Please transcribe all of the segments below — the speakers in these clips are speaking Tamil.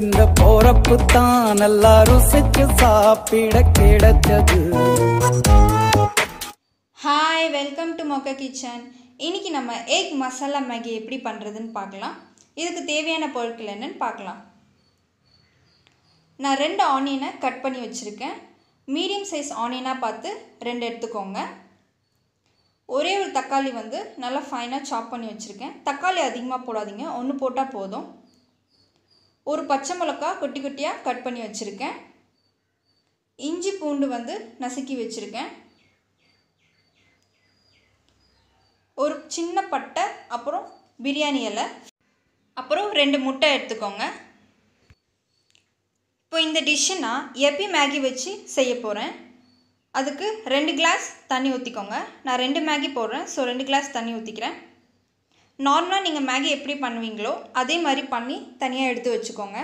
இந்த போறப்பு தான் நல்லா ருசிச்சு சாப்பிட கிடைச்சது hi welcome to Mokka kitchen இன்னைக்கு நம்ம எக் மசாலா மேகி எப்படி பண்ணுறதுன்னு பார்க்கலாம் இதுக்கு தேவையான பொருட்கள் என்னன்னு பார்க்கலாம் நான் ரெண்டு ஆனியனை கட் பண்ணி வச்சுருக்கேன் மீடியம் சைஸ் ஆனியனாக பார்த்து ரெண்டு எடுத்துக்கோங்க ஒரே ஒரு தக்காளி வந்து நல்லா ஃபைனாக சாப் பண்ணி வச்சுருக்கேன் தக்காளி அதிகமாக போடாதீங்க ஒன்று போட்டால் போதும் ஒரு பச்சை மிளகா குட்டி குட்டியாக கட் பண்ணி வச்சுருக்கேன் இஞ்சி பூண்டு வந்து நசுக்கி வச்சுருக்கேன் ஒரு சின்ன பட்டை அப்புறம் பிரியாணி இலை அப்புறம் ரெண்டு முட்டை எடுத்துக்கோங்க இப்போ இந்த டிஷ்ஷு நான் எப்பி மேகி வச்சு செய்ய போகிறேன் அதுக்கு ரெண்டு கிளாஸ் தண்ணி ஊற்றிக்கோங்க நான் ரெண்டு மேகி போடுறேன் ஸோ ரெண்டு கிளாஸ் தண்ணி ஊற்றிக்கிறேன் நார்மலாக நீங்கள் மேகி எப்படி பண்ணுவீங்களோ அதே மாதிரி பண்ணி தனியாக எடுத்து வச்சுக்கோங்க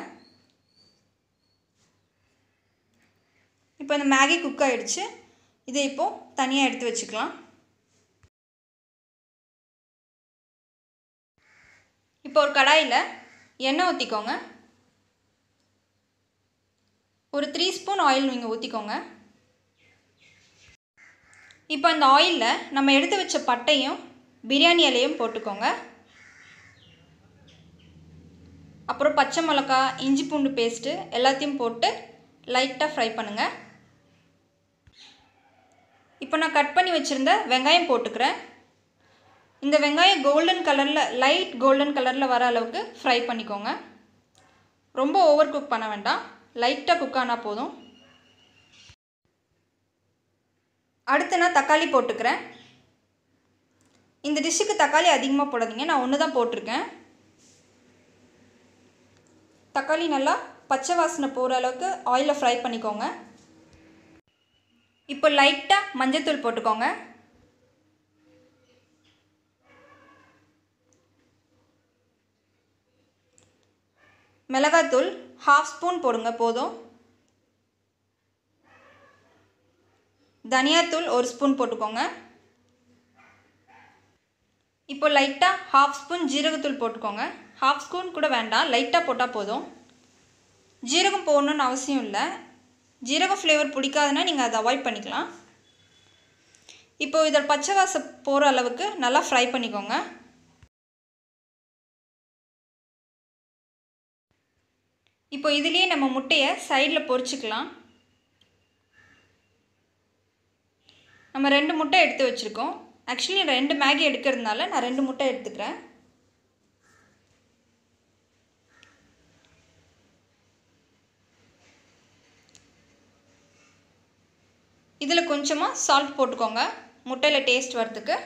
இப்போ இந்த மேகி குக் ஆகிடுச்சு இதை இப்போது தனியாக எடுத்து வச்சுக்கலாம் இப்போ ஒரு கடாயில் எண்ணெய் ஊற்றிக்கோங்க ஒரு த்ரீ ஸ்பூன் ஆயில் நீங்கள் ஊற்றிக்கோங்க இப்போ அந்த ஆயிலில் நம்ம எடுத்து வச்ச பட்டையும் பிரியாணி இலையும் போட்டுக்கோங்க அப்புறம் பச்சை மிளகா இஞ்சி பூண்டு பேஸ்ட்டு எல்லாத்தையும் போட்டு லைட்டாக ஃப்ரை பண்ணுங்கள் இப்போ நான் கட் பண்ணி வச்சுருந்த வெங்காயம் போட்டுக்கிறேன் இந்த வெங்காயம் கோல்டன் கலரில் லைட் கோல்டன் கலரில் வர அளவுக்கு ஃப்ரை பண்ணிக்கோங்க ரொம்ப ஓவர் குக் பண்ண வேண்டாம் லைட்டாக குக் ஆனால் போதும் அடுத்து நான் தக்காளி போட்டுக்கிறேன் இந்த டிஷ்ஷுக்கு தக்காளி அதிகமாக போடாதீங்க நான் ஒன்று தான் போட்டிருக்கேன் தக்காளி நல்லா பச்சை வாசனை போகிற அளவுக்கு ஆயிலில் ஃப்ரை பண்ணிக்கோங்க இப்போ லைட்டாக மஞ்சத்தூள் போட்டுக்கோங்க மிளகாத்தூள் ஹாஃப் ஸ்பூன் போடுங்க போதும் தனியாத்தூள் ஒரு ஸ்பூன் போட்டுக்கோங்க இப்போ லைட்டாக ஹாஃப் ஸ்பூன் ஜீரகத்தூள் போட்டுக்கோங்க ஹாஃப் ஸ்பூன் கூட வேண்டாம் லைட்டாக போட்டால் போதும் ஜீரகம் போடணுன்னு அவசியம் இல்லை ஜீரக ஃப்ளேவர் பிடிக்காதுன்னா நீங்கள் அதை அவாய்ட் பண்ணிக்கலாம் இப்போது இதில் பச்சை வாசம் போகிற அளவுக்கு நல்லா ஃப்ரை பண்ணிக்கோங்க இப்போ இதுலேயே நம்ம முட்டையை சைடில் பொறிச்சிக்கலாம் நம்ம ரெண்டு முட்டை எடுத்து வச்சுருக்கோம் ஆக்சுவலி ரெண்டு மேகி எடுக்கிறதுனால நான் ரெண்டு முட்டை எடுத்துக்கிறேன் இதில் கொஞ்சமாக சால்ட் போட்டுக்கோங்க முட்டையில் டேஸ்ட் வரத்துக்கு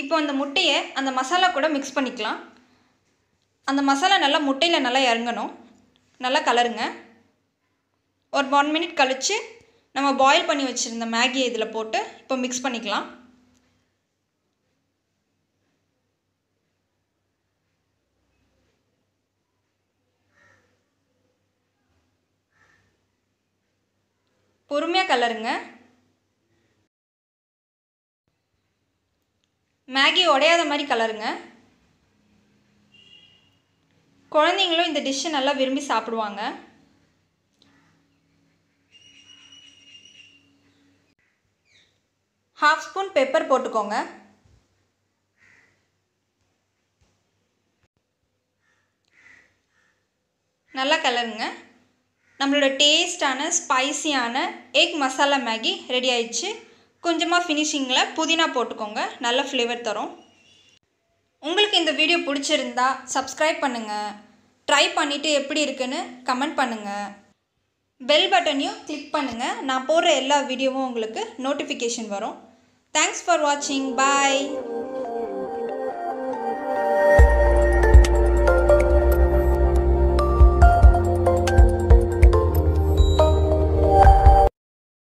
இப்போ அந்த முட்டையை அந்த மசாலா கூட மிக்ஸ் பண்ணிக்கலாம் அந்த மசாலா நல்லா முட்டையில் நல்லா இறங்கணும் நல்லா கலருங்க ஒரு ஒன் மினிட் கழித்து நம்ம பாயில் பண்ணி வச்சுருந்த மேகியை இதில் போட்டு இப்போ மிக்ஸ் பண்ணிக்கலாம் பொறுமையாக கலருங்க மேகி உடையாத மாதிரி கலருங்க குழந்தைங்களும் இந்த டிஷ்ஷை நல்லா விரும்பி சாப்பிடுவாங்க ஹாஃப் ஸ்பூன் பெப்பர் போட்டுக்கோங்க நல்லா கலருங்க நம்மளோட டேஸ்டான ஸ்பைசியான எக் மசாலா மேகி ரெடி ஆயிடுச்சு கொஞ்சமாக ஃபினிஷிங்கில் புதினா போட்டுக்கோங்க நல்ல ஃப்ளேவர் தரும் உங்களுக்கு இந்த வீடியோ பிடிச்சிருந்தா சப்ஸ்கிரைப் பண்ணுங்கள் ட்ரை பண்ணிவிட்டு எப்படி இருக்குன்னு கமெண்ட் பண்ணுங்கள் பெல் பட்டனையும் கிளிக் பண்ணுங்கள் நான் போடுற எல்லா வீடியோவும் உங்களுக்கு நோட்டிஃபிகேஷன் வரும் தேங்க்ஸ் ஃபார் வாட்சிங் பாய்